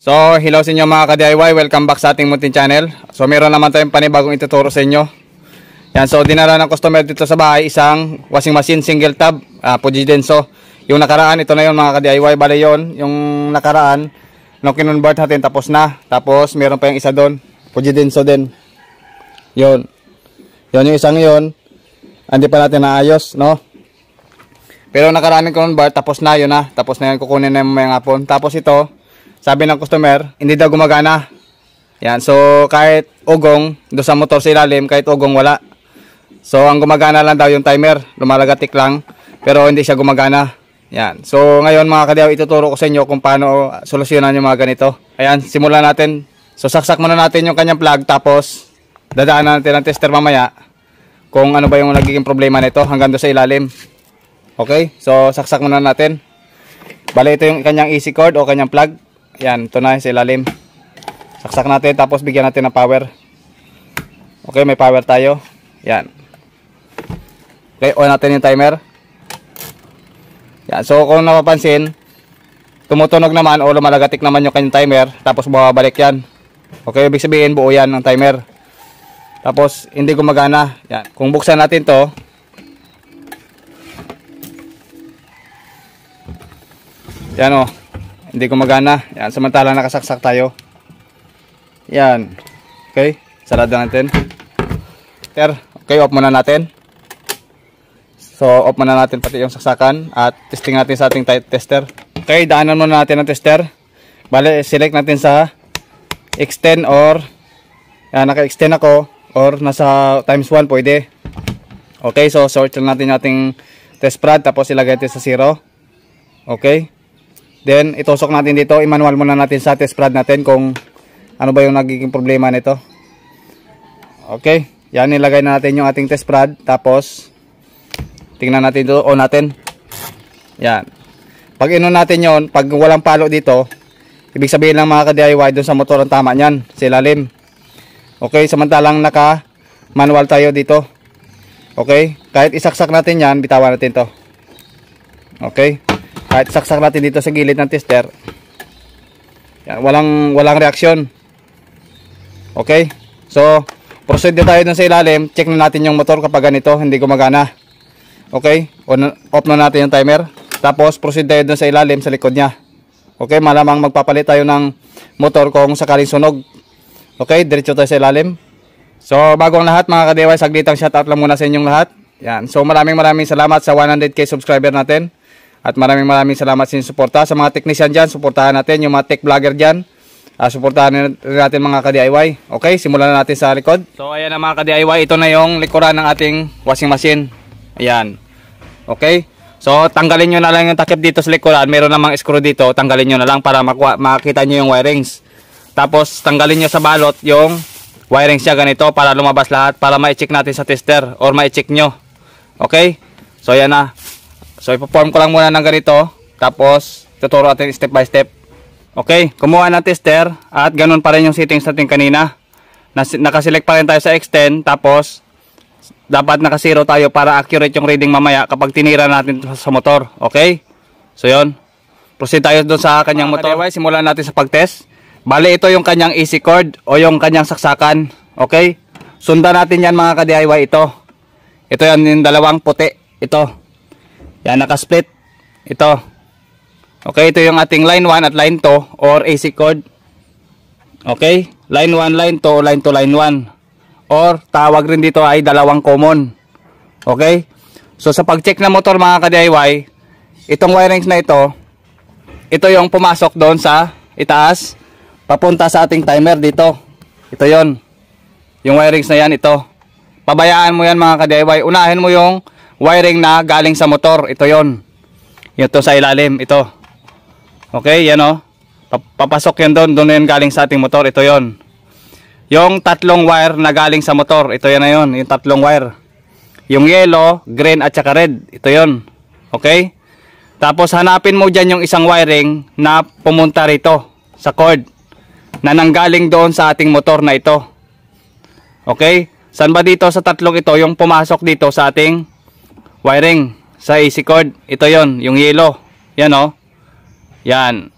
So, hello sa inyo mga ka-DIY. Welcome back sa ating Muntin Channel. So, meron naman tayong panibagong ituturo sa inyo. Yan, so dinala ng customer dito sa bahay isang washing machine single tub, uh, ah, Pujidenso. Yung nakaraan, ito na yon mga ka-DIY. Bale yon yung nakaraan, nung kinonvert natin, tapos na. Tapos, meron pa yung isa doon, Pujidenso din. Yon. Yon yung isang yon. Hindi pa natin naayos, no? Pero nakaraan yung convert, tapos na yun na. Tapos na yun, kukunin na yung mga ngapon. Tapos ito, sabi ng customer, hindi daw gumagana. Yan, so kahit ugong, doon sa motor sa ilalim, kahit ugong wala. So ang gumagana lang daw yung timer, lumalagatik lang, pero hindi siya gumagana. Yan. So ngayon mga kadiyaw, ituturo ko sa inyo kung paano solusyonan yung mga ganito. Ayan, simulan natin. So saksak muna natin yung kanyang plug tapos dadaanan natin ang tester mamaya kung ano ba yung nagiging problema nito hanggang doon sa ilalim. Okay? So saksak muna natin. Bale ito yung kanyang easy cord o kanyang plug. Yan, ito na sa ilalim. Saksak natin tapos bigyan natin ng power. Okay, may power tayo. Yan. Okay, on natin yung timer. Yan, so kung napapansin, tumutunog naman o lumalagatik naman yung kanyang timer tapos babalik yan. Okay, ibig sabihin buo yan ng timer. Tapos hindi gumagana. Yan. Kung buksan natin 'to, Yan o. Oh hindi gumagana. Yan, samantala nakasaksak tayo. Yan. Okay, sarado natin. Ter, okay, off muna natin. So, off muna natin pati yung saksakan at testing natin sa ating tester. Okay, daanan muna natin ang tester. Bale, select natin sa extend or yan, naka-extend ako or nasa times 1 pwede. Okay, so sort lang natin yung ating test prod tapos ilagay natin sa 0. Okay. Then, itusok natin dito. I-manual muna natin sa test prod natin kung ano ba yung nagiging problema nito. Okay. Yan, nilagay na natin yung ating test prod. Tapos, tingnan natin dito. On natin. Yan. Pag inon natin yon pag walang palo dito, ibig sabihin lang mga ka-DIY doon sa motor ang tama niyan, silalim. Okay, samantalang naka manual tayo dito. Okay? Kahit isaksak natin yan, bitawan natin to. Okay? kahit saksak natin dito sa gilid ng tester yan, walang walang reaksyon okay so proceed na tayo dun sa ilalim check na natin yung motor kapag ganito hindi gumagana okay On, off na natin yung timer tapos proceed tayo dun sa ilalim sa likod nya okay malamang magpapalit tayo ng motor kung sakaling sunog okay diretso tayo sa ilalim so bago ang lahat mga kadewa saglitang shoutout lang muna sa inyong lahat yan so maraming maraming salamat sa 100k subscriber natin at maraming maraming salamat sa suporta sa mga technician dyan. Suportahan natin yung mga tech vlogger dyan. Uh, suportahan natin mga ka-DIY. Okay, simulan na natin sa likod. So, ayan na mga ka-DIY. Ito na yung likuran ng ating washing machine. Ayan. Okay. So, tanggalin nyo na lang yung takip dito sa likuran. Meron namang screw dito. Tanggalin nyo na lang para makuha, makita nyo yung wirings. Tapos, tanggalin nyo sa balot yung wirings niya ganito para lumabas lahat. Para ma-check natin sa tester or ma-check nyo. Okay. So, ayan na. So ipo-form ko lang muna ng ganito. Tapos tuturo natin step by step. Okay, kumuha ng tester at ganun pa rin yung settings natin kanina. Nas nakaselect pa rin tayo sa X10 tapos dapat naka-zero tayo para accurate yung reading mamaya kapag tinira natin sa motor. Okay? So yon. Proceed tayo doon sa kanyang motor. Anyway, simulan natin sa pagtest. Bale ito yung kanyang easy cord o yung kanyang saksakan. Okay? Sundan natin yan mga ka-DIY ito. Ito yan yung dalawang puti. Ito. Yan, naka-split. Ito. Okay, ito yung ating line 1 at line 2 or AC cord. Okay, line 1, line 2, line 2, line 1. Or tawag rin dito ay dalawang common. Okay? So sa pag-check ng motor mga ka-DIY, itong wirings na ito, ito yung pumasok doon sa itaas, papunta sa ating timer dito. Ito yon Yung wirings na yan, ito. Pabayaan mo yan mga ka-DIY. Unahin mo yung wiring na galing sa motor. Ito yon Ito sa ilalim. Ito. Okay, yan o. Papasok yan doon. Doon yan galing sa ating motor. Ito yon Yung tatlong wire na galing sa motor. Ito yan na yun. Yung tatlong wire. Yung yellow, green at saka red. Ito yon Okay? Tapos hanapin mo dyan yung isang wiring na pumunta rito sa cord na nanggaling doon sa ating motor na ito. Okay? San ba dito sa tatlong ito yung pumasok dito sa ating wiring sa AC cord. Ito yon yung yellow. Yan o. Oh. Yan.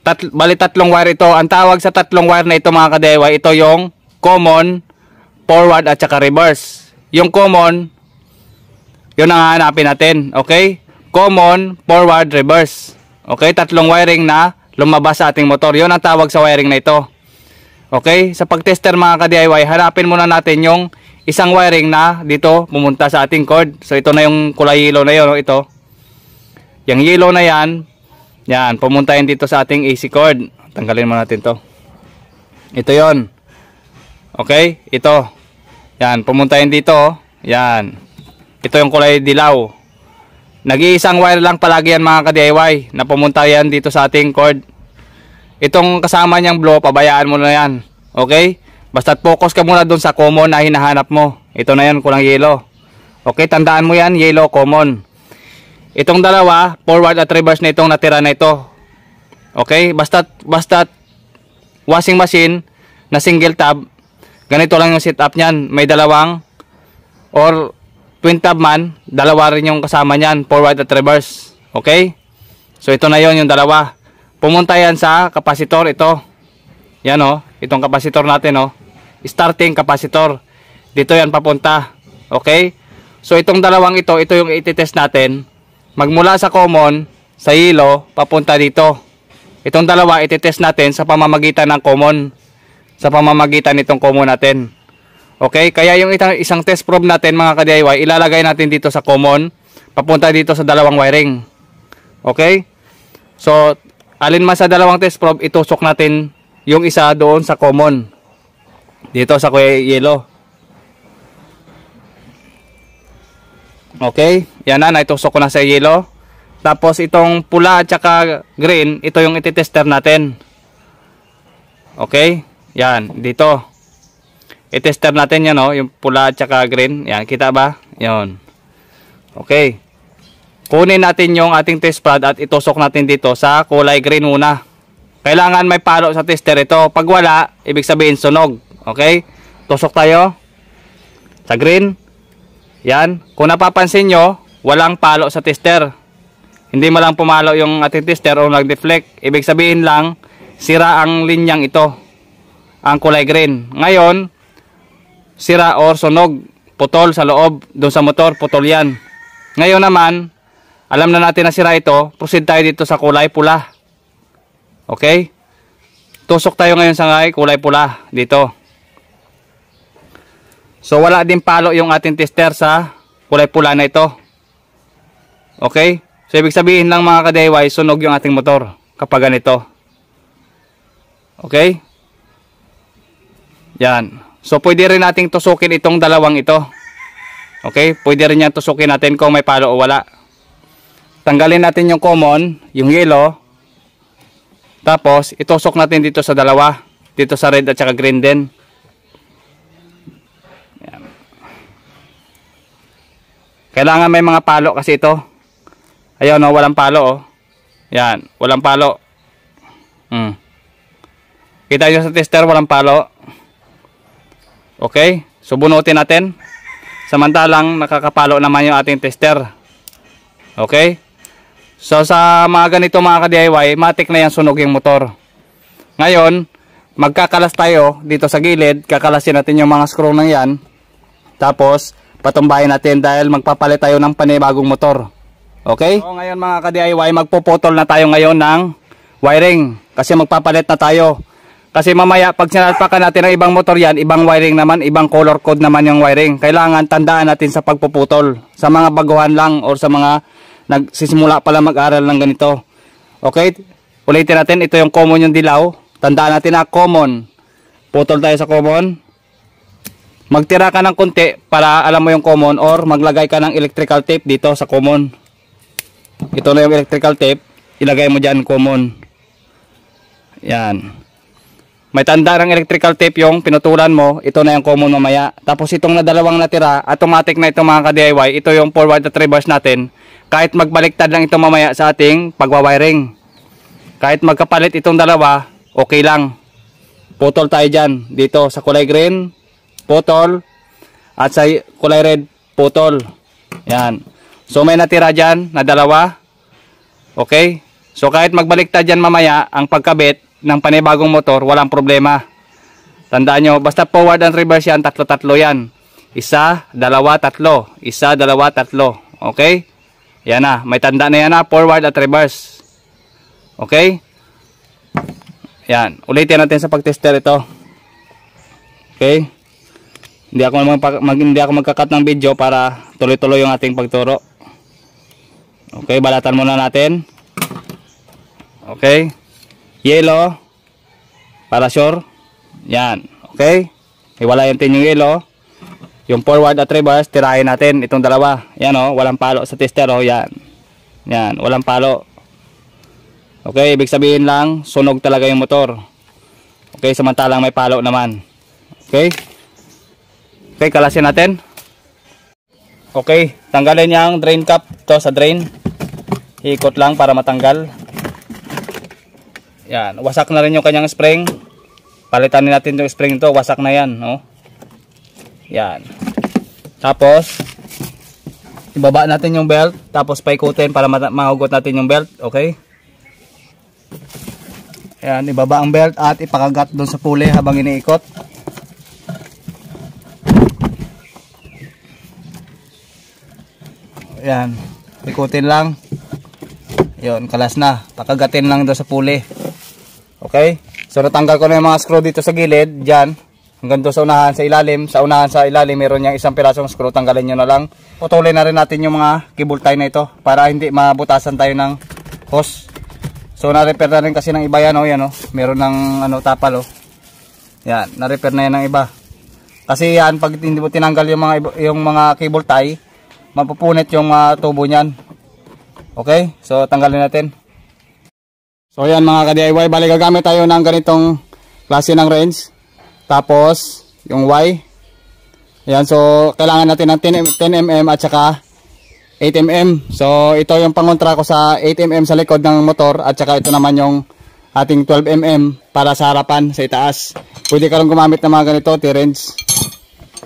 Tat bali tatlong wire ito. Ang tawag sa tatlong wire na ito mga kadewa, ito yung common, forward at saka reverse. Yung common, yun ang hahanapin natin. Okay? Common, forward, reverse. Okay? Tatlong wiring na lumabas sa ating motor. Yun ang tawag sa wiring na ito. Okay? Sa pagtester mga ka-DIY, harapin muna natin yung isang wiring na dito pumunta sa ating cord. So ito na yung kulay yellow na yun, ito. Yung yellow na yan, yan, pumunta yan dito sa ating AC cord. Tanggalin muna natin to. Ito yon. Okay? Ito. Yan, pumunta yan dito. Oh. Yan. Ito yung kulay dilaw. Nag-iisang wire lang palagi yan mga ka-DIY na pumunta yan dito sa ating cord itong kasama niyang blow, pabayaan mo na yan. Okay? basta focus ka muna doon sa common na hinahanap mo. Ito na yan, kulang yellow. Okay, tandaan mo yan, yellow, common. Itong dalawa, forward at reverse na itong natira na ito. Okay, basta basta washing machine na single tab, ganito lang yung setup niyan. May dalawang or twin tab man, dalawa rin yung kasama niyan, forward at reverse. Okay? So ito na yon yung dalawa. Pumunta yan sa kapasitor ito. Yan o. Oh. Itong kapasitor natin o. Oh. Starting kapasitor. Dito yan papunta. Okay? So itong dalawang ito, ito yung ititest natin. Magmula sa common, sa yellow, papunta dito. Itong dalawa ititest natin sa pamamagitan ng common. Sa pamamagitan nitong common natin. Okay? Kaya yung isang test probe natin mga ka-DIY, ilalagay natin dito sa common, papunta dito sa dalawang wiring. Okay? So, alin man sa dalawang test probe, itusok natin yung isa doon sa common. Dito sa kuya yellow. Okay, yan na, naitusok ko na sa yellow. Tapos itong pula at saka green, ito yung ititester natin. Okay, yan, dito. Itester natin yan, no? Oh, yung pula at saka green. Yan, kita ba? Yan. Okay kunin natin yung ating test prod at itusok natin dito sa kulay green muna. Kailangan may palo sa tester ito. Pag wala, ibig sabihin sunog. Okay? Tusok tayo sa green. Yan. Kung napapansin nyo, walang palo sa tester. Hindi mo lang pumalo yung ating tester o nag-deflect. Ibig sabihin lang, sira ang linyang ito. Ang kulay green. Ngayon, sira or sunog. Putol sa loob. Doon sa motor, putol yan. Ngayon naman, alam na natin na sira ito. Proceed tayo dito sa kulay pula. Okay? Tusok tayo ngayon sa ngay, kulay pula. Dito. So, wala din palo yung ating tester sa kulay pula na ito. Okay? So, ibig sabihin lang mga ka-DIY, sunog yung ating motor kapag ganito. Okay? Yan. So, pwede rin nating tusukin itong dalawang ito. Okay? Pwede rin yan tusukin natin kung may palo o wala tanggalin natin yung common, yung yellow. Tapos, itusok natin dito sa dalawa. Dito sa red at saka green din. Ayan. Kailangan may mga palo kasi ito. Ayun, no, oh, walang palo. Oh. Yan, walang palo. Mm. Kita nyo sa tester, walang palo. Okay, subunutin natin. Samantalang nakakapalo naman yung ating tester. Okay? So sa mga ganito mga ka-DIY, matik na yan sunog yung motor. Ngayon, magkakalas tayo dito sa gilid, kakalasin natin yung mga screw na yan. Tapos, patumbahin natin dahil magpapalit tayo ng panibagong motor. Okay? So ngayon mga ka-DIY, magpuputol na tayo ngayon ng wiring. Kasi magpapalit na tayo. Kasi mamaya, pag sinalpakan natin ang ibang motor yan, ibang wiring naman, ibang color code naman yung wiring. Kailangan tandaan natin sa pagpuputol. Sa mga baguhan lang or sa mga nagsisimula pala mag-aral ng ganito. Okay? Ulitin natin, ito yung common yung dilaw. Tandaan natin na common. Putol tayo sa common. Magtira ka ng konti para alam mo yung common or maglagay ka ng electrical tape dito sa common. Ito na yung electrical tape. Ilagay mo dyan common. Yan. May tanda ng electrical tape yung pinutulan mo. Ito na yung common mamaya. Tapos itong na dalawang natira, automatic na ito mga ka-DIY. Ito yung forward at reverse natin kahit magbaliktad lang ito mamaya sa ating pagwawiring kahit magkapalit itong dalawa okay lang putol tayo dyan dito sa kulay green putol at sa kulay red putol yan so may natira dyan na dalawa okay so kahit magbaliktad dyan mamaya ang pagkabit ng panibagong motor walang problema tandaan nyo basta forward and reverse yan tatlo tatlo yan isa dalawa tatlo isa dalawa tatlo okay yan na, may tanda na yan na, forward at reverse. Okay? Yan, ulitin natin sa pagtester ito. Okay? Hindi ako mag, hindi ako magka-cut ng video para tuloy-tuloy yung ating pagturo. Okay, balatan muna natin. Okay? Yellow para sure. Yan, okay? Hiwalayan din yung yellow. Yung forward at reverse, tirahin natin itong dalawa. Yan o, oh, walang palo sa tester o, oh, yan. Yan, walang palo. Okay, ibig sabihin lang, sunog talaga yung motor. Okay, samantalang may palo naman. Okay? Okay, kalasin natin. Okay, tanggalin niya drain cap to sa drain. Ikot lang para matanggal. Yan, wasak na rin yung kanyang spring. Palitan natin yung spring to, wasak na yan, oh. Yan. Tapos, ibaba natin yung belt. Tapos, paikutin para mahugot natin yung belt. Okay? Yan, ibaba ang belt at ipakagat doon sa pulley habang iniikot. Yan, ikutin lang. Yon, kalas na. Pakagatin lang doon sa pulley. Okay? So, natanggal ko na yung mga screw dito sa gilid. Diyan hanggang doon sa unahan sa ilalim. Sa unahan sa ilalim, meron niyang isang pirasong screw. Tanggalin nyo na lang. Putulin na rin natin yung mga cable tie na ito para hindi mabutasan tayo ng hose. So, na-repair na rin kasi ng iba yan. Oh, yan oh. Meron ng ano, tapal. Oh. Yan, na-repair na yan ng iba. Kasi yan, pag hindi mo tinanggal yung mga, yung mga cable tie, mapupunit yung uh, tubo niyan. Okay? So, tanggalin natin. So, yan mga ka-DIY. Bali, gagamit tayo ng ganitong klase ng range. Tapos, yung Y. Ayan, so kailangan natin ng 10mm at saka 8mm. So ito yung pangontra ko sa 8mm sa likod ng motor at saka ito naman yung ating 12mm para sa harapan, sa itaas. Pwede ka rin gumamit ng mga ganito, T-range.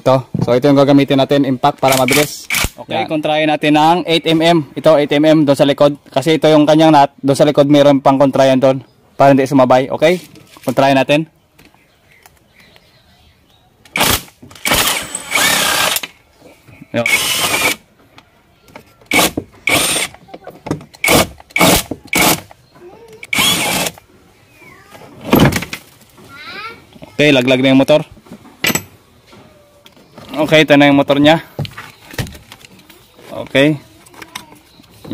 Ito. So ito yung gagamitin natin, impact para mabilis. Okay, Yan. kontrahin natin ng 8mm. Ito 8mm doon sa likod. Kasi ito yung kanyang nut. Doon sa likod meron pang kontrayan doon para hindi sumabay. Okay? Kontrahin natin. Ja. Okay, laglag na yung motor. Okay, ito na yung motor niya. Okay.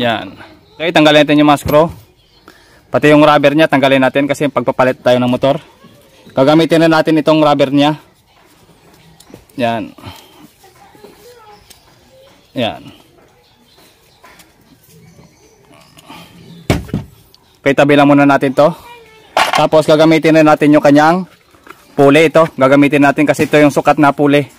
Yan. Okay, tanggalin natin yung maskro. Pati yung rubber niya, tanggalin natin kasi pagpapalit tayo ng motor. Gagamitin na natin itong rubber niya. Yan. Yan. Okay, tabi lang muna natin to. Tapos gagamitin na natin yung kanyang puli ito. Gagamitin natin kasi ito yung sukat na puli.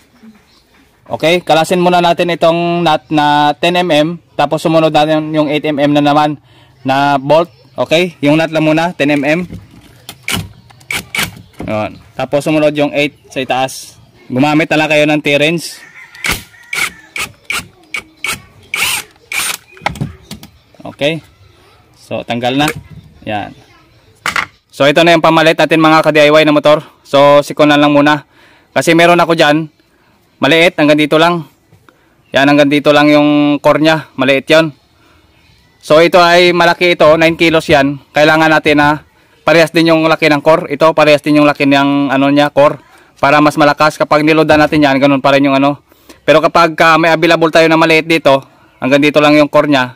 Okay, kalasin muna natin itong nut na 10mm. Tapos sumunod natin yung 8mm na naman na bolt. Okay, yung nut lang muna, 10mm. Yun. Tapos sumunod yung 8 sa itaas. Gumamit talaga kayo ng T-range. Okay? So, tanggal na. Yan. So, ito na yung pamalit natin mga ka-DIY na motor. So, sikunan lang muna. Kasi meron ako dyan. Maliit. Hanggang dito lang. Yan. Hanggang dito lang yung core niya. Maliit yon. So, ito ay malaki ito. 9 kilos yan. Kailangan natin na parehas din yung laki ng core. Ito, parehas din yung laki ng ano niya, core. Para mas malakas. Kapag nilodan natin yan, ganun pa rin yung ano. Pero kapag uh, may available tayo na maliit dito, hanggang dito lang yung core niya,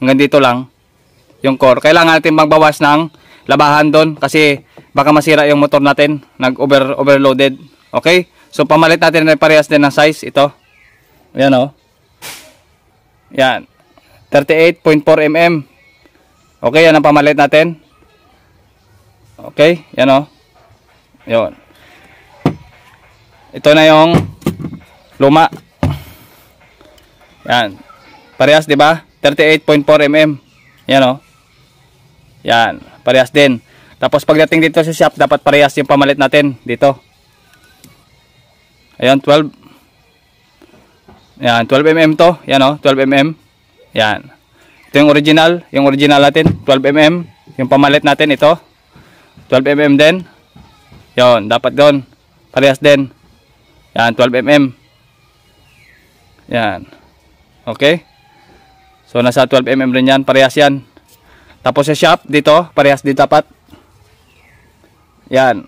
hanggang dito lang yung core. Kailangan natin magbawas ng labahan doon kasi baka masira yung motor natin, nag over overloaded. Okay? So pamalit natin na parehas din ng size ito. Ayan oh. Yan. 38.4 mm. Okay, yan ang pamalit natin. Okay, yan oh. Yon. Ito na yung luma. Yan. Parehas, 'di ba? 38.4 mm. Yan o. Oh. Yan. Parehas din. Tapos pagdating dito sa shop, dapat parehas yung pamalit natin dito. Ayan, 12. Yan, 12 mm to. Yan o, 12 mm. Yan. Ito yung original. Yung original natin, 12 mm. Yung pamalit natin, ito. 12 mm din. Yon, dapat doon. Parehas din. Yan, 12 mm. Yan. Okay? So nasa 12mm rin yan, parehas yan. Tapos sa shop dito, parehas din dapat. Yan.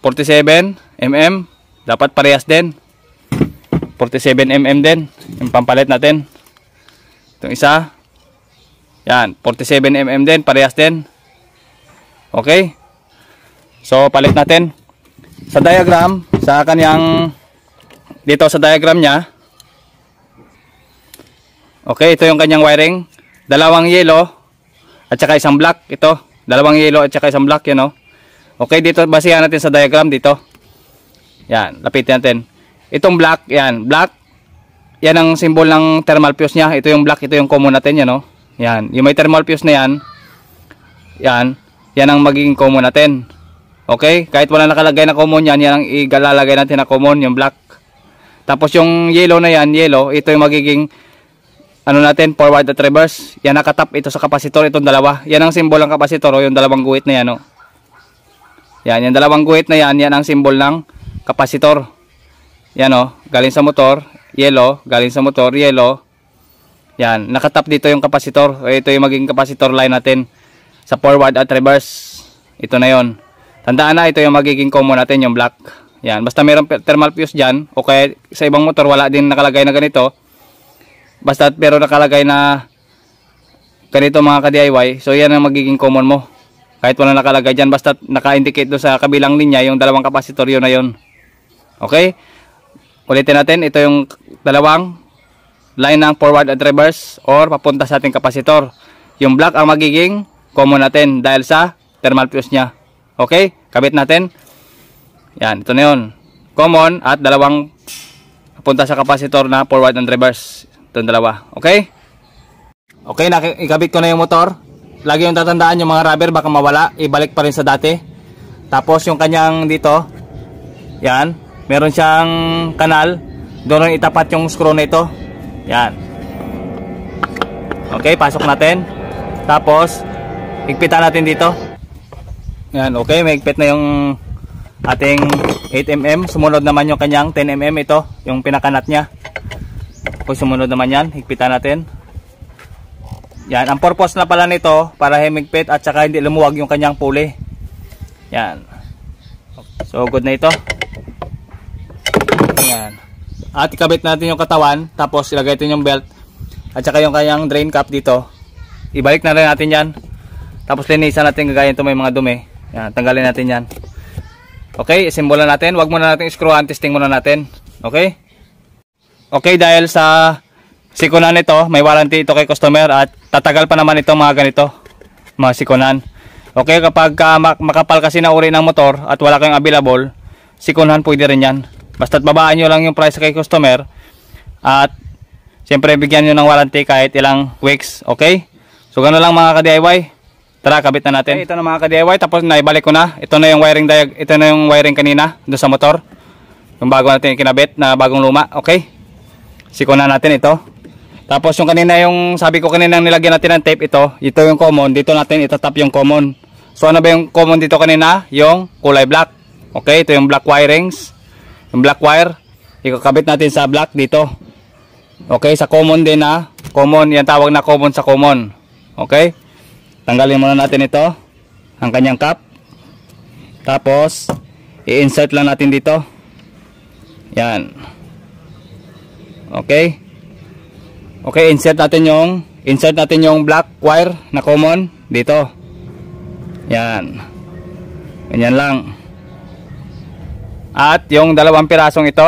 47mm, dapat parehas din. 47mm din, yung pampalit natin. Itong isa. Yan, 47mm din, parehas din. Okay? So palit natin. Sa diagram, sa kanyang dito sa diagram niya, Okay, ito yung kanyang wiring. Dalawang yellow at saka isang black. Ito, dalawang yellow at saka isang black, yan o. Okay, dito basihan natin sa diagram dito. Yan, lapitin natin. Itong black, yan, black. Yan ang symbol ng thermal fuse niya. Ito yung black, ito yung common natin, yan o. Yan, yung may thermal fuse na yan. Yan, yan ang magiging common natin. Okay, kahit wala nakalagay na common yan, yan ang igalalagay natin na common, yung black. Tapos yung yellow na yan, yellow, ito yung magiging ano natin, forward at reverse. Yan nakatap ito sa kapasitor, itong dalawa. Yan ang simbol ng kapasitor, o, yung dalawang guhit na yan. O. Yan, yung dalawang guhit na yan, yan ang symbol ng kapasitor. Yan o, galing sa motor, yellow, galing sa motor, yellow. Yan, nakatap dito yung kapasitor. O, ito yung magiging kapasitor line natin sa forward at reverse. Ito na yon. Tandaan na, ito yung magiging common natin, yung black. Yan, basta mayroong thermal fuse dyan, o kaya sa ibang motor, wala din nakalagay na ganito basta pero nakalagay na ganito mga ka-DIY so yan ang magiging common mo kahit wala nakalagay dyan basta naka-indicate do sa kabilang linya yung dalawang kapasitor yun na yun okay ulitin natin ito yung dalawang line ng forward at reverse or papunta sa ating kapasitor yung black ang magiging common natin dahil sa thermal fuse nya okay kabit natin yan ito na yun common at dalawang punta sa kapasitor na forward and reverse Itong dalawa. Okay? Okay, ikabit ko na yung motor. Lagi yung tatandaan yung mga rubber baka mawala. Ibalik pa rin sa dati. Tapos yung kanyang dito. Yan. Meron siyang kanal. Doon itapat yung screw na ito. Yan. Okay, pasok natin. Tapos, higpitan natin dito. Yan, okay. May higpit na yung ating 8mm. Sumunod naman yung kanyang 10mm. Ito, yung pinakanat niya. Okay, sumunod naman yan. Higpitan natin. Yan. Ang purpose na pala nito, para himigpit at saka hindi lumuwag yung kanyang pulley. Yan. So, good na ito. Yan. At ikabit natin yung katawan, tapos ilagay natin yung belt at saka yung kanyang drain cap dito. Ibalik na rin natin yan. Tapos linisan natin gagaya ito may mga dumi. Yan, tanggalin natin yan. Okay, isimbolan natin. Huwag muna natin iskruhan. Testing muna natin. Okay? Okay, dahil sa sikunan nito, may warranty ito kay customer at tatagal pa naman ito mga ganito, mga sikunan. Okay, kapag uh, makapal kasi na uri ng motor at wala kang available, sikunan pwede rin yan. Basta't babaan nyo lang yung price kay customer at siyempre bigyan nyo ng warranty kahit ilang weeks, okay? So gano'n lang mga ka-DIY. Tara, kabit na natin. Okay, ito na mga ka-DIY, tapos naibalik ko na. Ito na yung wiring, ito na yung wiring kanina, doon sa motor. Yung bago natin kinabit na bagong luma, okay? sikunan natin ito. Tapos yung kanina yung sabi ko kanina nilagyan natin ng tape ito, ito yung common, dito natin itatap yung common. So ano ba yung common dito kanina? Yung kulay black. Okay, ito yung black wirings. Yung black wire, ikakabit natin sa black dito. Okay, sa common din ha. Common, yan tawag na common sa common. Okay? Tanggalin muna natin ito, ang kanyang cap. Tapos, i-insert lang natin dito. Yan. Okay? Okay, insert natin yung insert natin yung black wire na common dito. Yan. Ganyan lang. At yung dalawang pirasong ito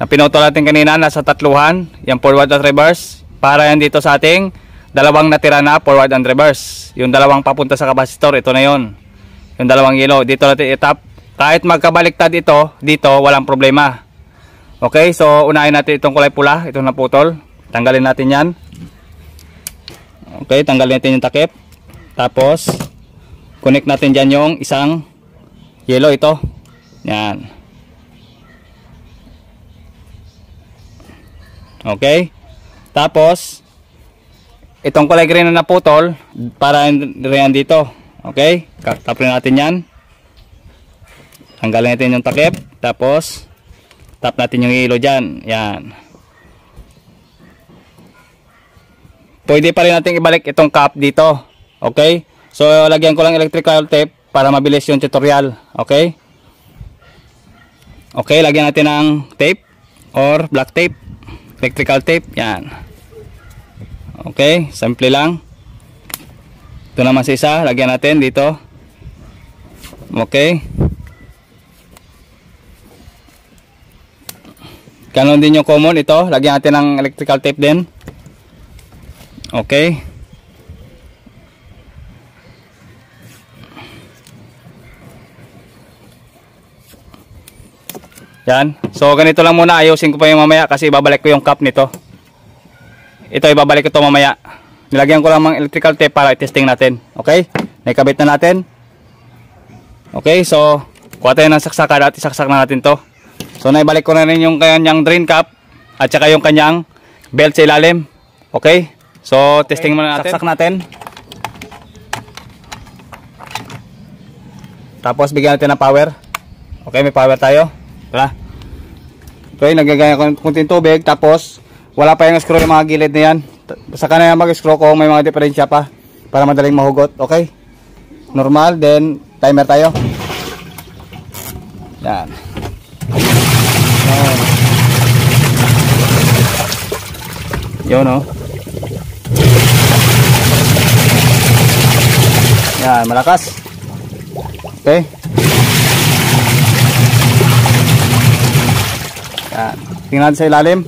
na pinutol natin kanina nasa tatluhan, yung forward at reverse para yan dito sa ating dalawang natira na forward and reverse. Yung dalawang papunta sa capacitor, ito na yon. Yung dalawang yellow, dito natin itap. Kahit magkabaliktad ito, dito walang problema. Okay, so unahin natin itong kulay pula, itong putol. Tanggalin natin yan. Okay, tanggalin natin yung takip. Tapos, connect natin diyan yung isang yellow ito. Yan. Okay. Tapos, itong kulay green na naputol, para rin dito. Okay, tapin natin yan. Tanggalin natin yung takip. Tapos, tap natin yung hilo dyan yan pwede pa rin natin ibalik itong cap dito okay so lagyan ko lang electrical tape para mabilis yung tutorial okay okay lagyan natin ng tape or black tape electrical tape yan okay simple lang ito naman sa isa lagyan natin dito okay Ganon din yung common ito. Lagyan natin ng electrical tape din. Okay. Yan. So ganito lang muna. Ayusin ko pa yung mamaya kasi ibabalik ko yung cup nito. Ito ibabalik ko to mamaya. Nilagyan ko lang ng electrical tape para i-testing natin. Okay? Naikabit na natin. Okay, so kuha tayo ng saksakan at isaksak na natin to. So naibalik ko na rin yung kanyang drain cap at saka yung kanyang belt sa ilalim. Okay? So okay. testing muna natin. Saksak natin. Tapos bigyan natin ng power. Okay, may power tayo. Tara. Okay, nagagaya ko ng kunting tubig. Tapos, wala pa yung screw yung mga gilid na yan. Sa kanya mag-screw kung may mga diferensya pa. Para madaling mahugot. Okay? Normal, then timer tayo. Yan. Ayan. Yun o. Oh. Yan, malakas. Okay. Yan. Tingnan sa ilalim.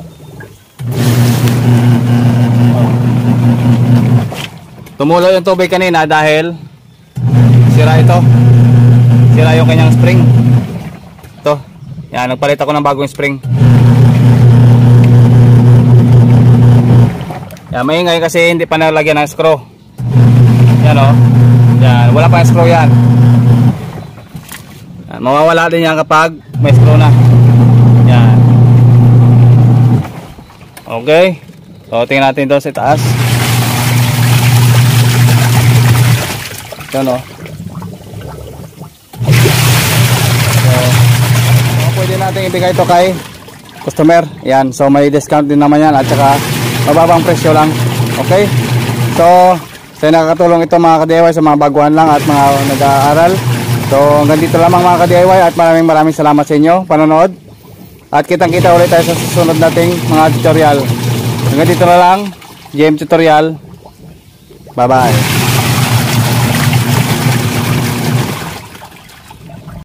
Tumulo yung tubig kanina dahil sira ito. Sira yung kanyang spring. Yan, nagpalit ako ng bagong spring. Yan, maingay kasi hindi pa nalagyan ng screw. Yan o. Oh. Yan, wala pa screw yan. yan. Mawawala din yan kapag may screw na. Yan. Okay. So, tingnan natin ito sa taas. Yan o. Oh. natin ibigay ito kay customer. Yan. So may discount din naman yan at saka mababang presyo lang. Okay? So, sa nakakatulong ito mga ka-DIY sa mga baguhan lang at mga nag-aaral. So, hanggang dito lamang mga ka-DIY at maraming maraming salamat sa inyo panonood. At kitang-kita ulit tayo sa susunod nating mga tutorial. Hanggang dito na lang. game Tutorial. Bye-bye.